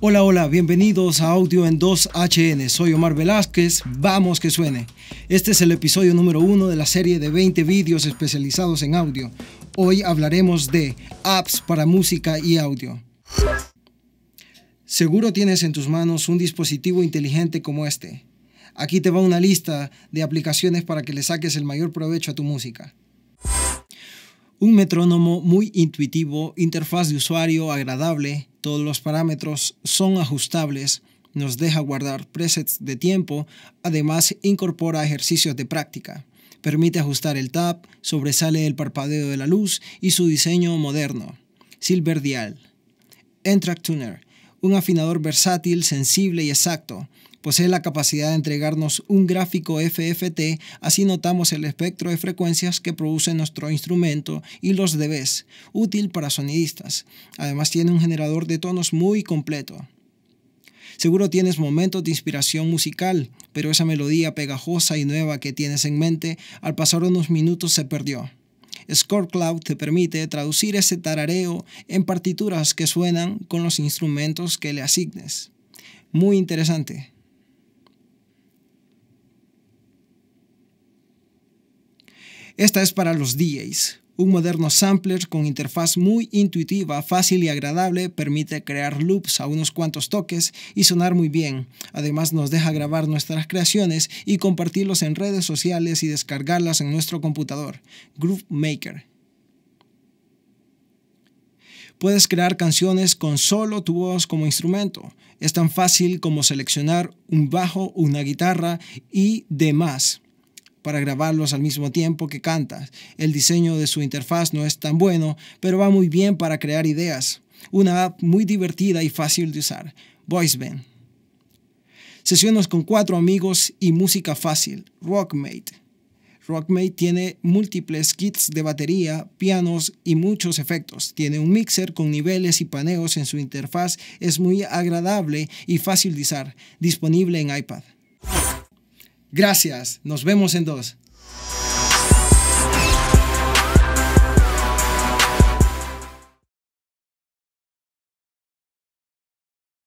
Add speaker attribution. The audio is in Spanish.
Speaker 1: Hola, hola, bienvenidos a Audio en 2HN. Soy Omar Velázquez, vamos que suene. Este es el episodio número 1 de la serie de 20 vídeos especializados en audio. Hoy hablaremos de apps para música y audio. Seguro tienes en tus manos un dispositivo inteligente como este. Aquí te va una lista de aplicaciones para que le saques el mayor provecho a tu música. Un metrónomo muy intuitivo, interfaz de usuario agradable, todos los parámetros son ajustables, nos deja guardar presets de tiempo, además incorpora ejercicios de práctica. Permite ajustar el tap, sobresale el parpadeo de la luz y su diseño moderno. Silver Dial. entractuner, Tuner. Un afinador versátil, sensible y exacto. Posee la capacidad de entregarnos un gráfico FFT, así notamos el espectro de frecuencias que produce nuestro instrumento y los dBs, útil para sonidistas. Además tiene un generador de tonos muy completo. Seguro tienes momentos de inspiración musical, pero esa melodía pegajosa y nueva que tienes en mente al pasar unos minutos se perdió. ScoreCloud Cloud te permite traducir ese tarareo en partituras que suenan con los instrumentos que le asignes. Muy interesante. Esta es para los DJs. Un moderno sampler con interfaz muy intuitiva, fácil y agradable permite crear loops a unos cuantos toques y sonar muy bien. Además nos deja grabar nuestras creaciones y compartirlos en redes sociales y descargarlas en nuestro computador. Groove Maker. Puedes crear canciones con solo tu voz como instrumento. Es tan fácil como seleccionar un bajo, una guitarra y demás para grabarlos al mismo tiempo que cantas. El diseño de su interfaz no es tan bueno, pero va muy bien para crear ideas. Una app muy divertida y fácil de usar. VoiceBand. Sesiones con cuatro amigos y música fácil. Rockmate. Rockmate tiene múltiples kits de batería, pianos y muchos efectos. Tiene un mixer con niveles y paneos en su interfaz. Es muy agradable y fácil de usar. Disponible en iPad. Gracias, nos vemos en dos.